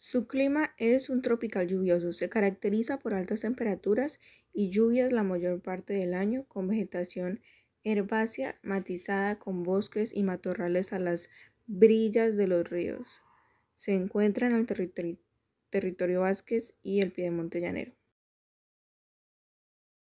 Su clima es un tropical lluvioso. Se caracteriza por altas temperaturas y lluvias la mayor parte del año, con vegetación herbácea matizada con bosques y matorrales a las brillas de los ríos. Se encuentra en el territorio Vázquez y el Piedemonte Llanero.